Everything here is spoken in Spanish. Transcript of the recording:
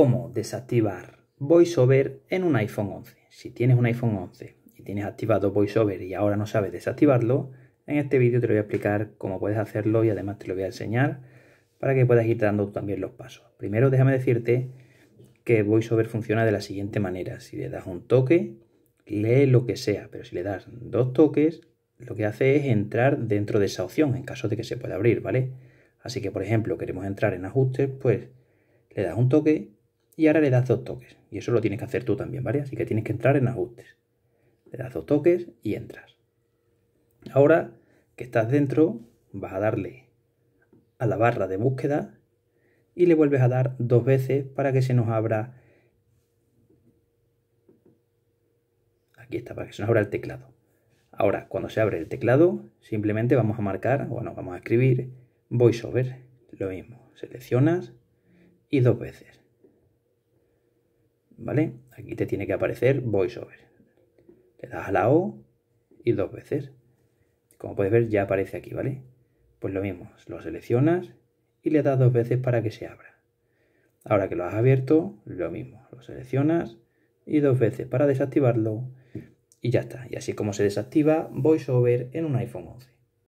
cómo desactivar VoiceOver en un iPhone 11. Si tienes un iPhone 11 y tienes activado VoiceOver y ahora no sabes desactivarlo, en este vídeo te lo voy a explicar cómo puedes hacerlo y además te lo voy a enseñar para que puedas ir dando también los pasos. Primero déjame decirte que VoiceOver funciona de la siguiente manera. Si le das un toque, lee lo que sea, pero si le das dos toques, lo que hace es entrar dentro de esa opción en caso de que se pueda abrir, ¿vale? Así que, por ejemplo, queremos entrar en ajustes, pues le das un toque y ahora le das dos toques. Y eso lo tienes que hacer tú también, ¿vale? Así que tienes que entrar en ajustes. Le das dos toques y entras. Ahora que estás dentro, vas a darle a la barra de búsqueda y le vuelves a dar dos veces para que se nos abra. Aquí está, para que se nos abra el teclado. Ahora, cuando se abre el teclado, simplemente vamos a marcar, bueno, vamos a escribir VoiceOver. Lo mismo, seleccionas y dos veces. ¿vale? Aquí te tiene que aparecer VoiceOver. Le das a la O y dos veces. Como puedes ver ya aparece aquí, ¿vale? Pues lo mismo, lo seleccionas y le das dos veces para que se abra. Ahora que lo has abierto, lo mismo, lo seleccionas y dos veces para desactivarlo y ya está. Y así como se desactiva VoiceOver en un iPhone 11.